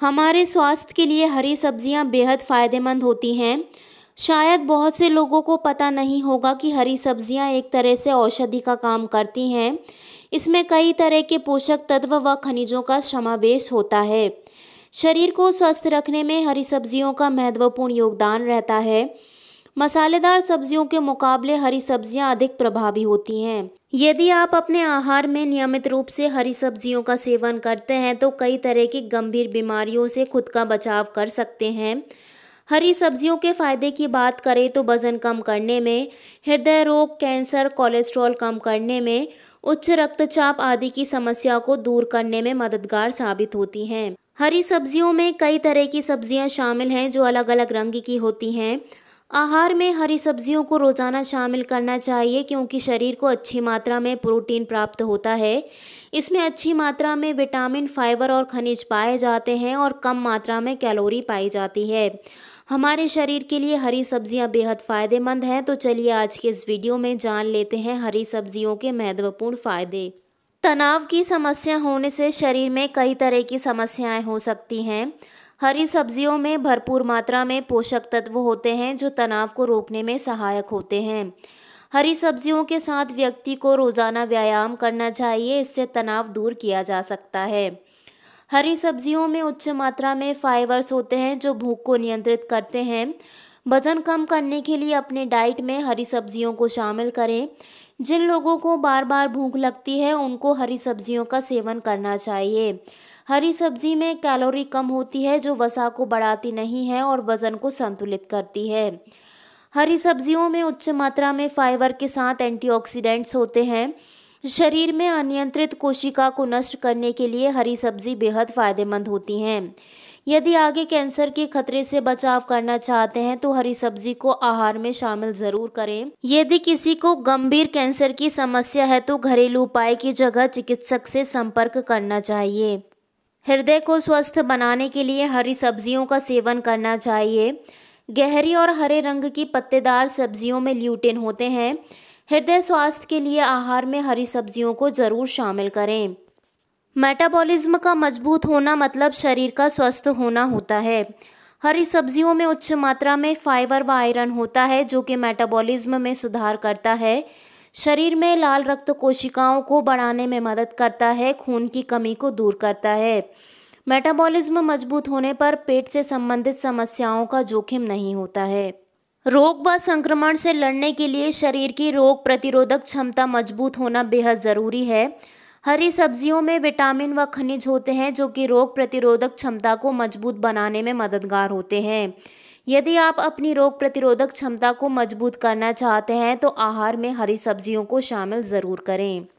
हमारे स्वास्थ्य के लिए हरी सब्जियां बेहद फ़ायदेमंद होती हैं शायद बहुत से लोगों को पता नहीं होगा कि हरी सब्जियां एक तरह से औषधि का काम करती हैं इसमें कई तरह के पोषक तत्व व खनिजों का समावेश होता है शरीर को स्वस्थ रखने में हरी सब्जियों का महत्वपूर्ण योगदान रहता है मसालेदार सब्जियों के मुकाबले हरी सब्जियां अधिक प्रभावी होती हैं यदि आप अपने आहार में नियमित रूप से हरी सब्जियों का सेवन करते हैं तो कई तरह की गंभीर बीमारियों से खुद का बचाव कर सकते हैं हरी सब्जियों के फायदे की बात करें तो वज़न कम करने में हृदय रोग कैंसर कोलेस्ट्रॉल कम करने में उच्च रक्तचाप आदि की समस्या को दूर करने में मददगार साबित होती हैं हरी सब्जियों में कई तरह की सब्जियां शामिल हैं जो अलग अलग रंग की होती हैं आहार में हरी सब्जियों को रोज़ाना शामिल करना चाहिए क्योंकि शरीर को अच्छी मात्रा में प्रोटीन प्राप्त होता है इसमें अच्छी मात्रा में विटामिन फाइबर और खनिज पाए जाते हैं और कम मात्रा में कैलोरी पाई जाती है हमारे शरीर के लिए हरी सब्जियां बेहद फ़ायदेमंद हैं तो चलिए आज के इस वीडियो में जान लेते हैं हरी सब्जियों के महत्वपूर्ण फ़ायदे तनाव की समस्या होने से शरीर में कई तरह की समस्याएँ हो सकती हैं हरी सब्जियों में भरपूर मात्रा में पोषक तत्व होते हैं जो तनाव को रोकने में सहायक होते हैं हरी सब्जियों के साथ व्यक्ति को रोज़ाना व्यायाम करना चाहिए इससे तनाव दूर किया जा सकता है हरी सब्जियों में उच्च मात्रा में फाइबर्स होते हैं जो भूख को नियंत्रित करते हैं वज़न कम करने के लिए अपने डाइट में हरी सब्जियों को शामिल करें जिन लोगों को बार बार भूख लगती है उनको हरी सब्जियों का सेवन करना चाहिए हरी सब्जी में कैलोरी कम होती है जो वसा को बढ़ाती नहीं है और वज़न को संतुलित करती है हरी सब्जियों में उच्च मात्रा में फाइबर के साथ एंटीऑक्सीडेंट्स होते हैं शरीर में अनियंत्रित कोशिका को नष्ट करने के लिए हरी सब्जी बेहद फ़ायदेमंद होती हैं यदि आगे कैंसर के खतरे से बचाव करना चाहते हैं तो हरी सब्जी को आहार में शामिल जरूर करें यदि किसी को गंभीर कैंसर की समस्या है तो घरेलू उपाय की जगह चिकित्सक से संपर्क करना चाहिए हृदय को स्वस्थ बनाने के लिए हरी सब्जियों का सेवन करना चाहिए गहरी और हरे रंग की पत्तेदार सब्जियों में ल्यूटिन होते हैं हृदय स्वास्थ्य के लिए आहार में हरी सब्जियों को जरूर शामिल करें मेटाबॉलिज्म का मजबूत होना मतलब शरीर का स्वस्थ होना होता है हरी सब्जियों में उच्च मात्रा में फाइबर व आयरन होता है जो कि मेटाबॉलिज्म में सुधार करता है शरीर में लाल रक्त कोशिकाओं को बढ़ाने में मदद करता है खून की कमी को दूर करता है मेटाबॉलिज्म मजबूत होने पर पेट से संबंधित समस्याओं का जोखिम नहीं होता है रोग व संक्रमण से लड़ने के लिए शरीर की रोग प्रतिरोधक क्षमता मजबूत होना बेहद ज़रूरी है हरी सब्जियों में विटामिन व खनिज होते हैं जो कि रोग प्रतिरोधक क्षमता को मजबूत बनाने में मददगार होते हैं यदि आप अपनी रोग प्रतिरोधक क्षमता को मजबूत करना चाहते हैं तो आहार में हरी सब्जियों को शामिल ज़रूर करें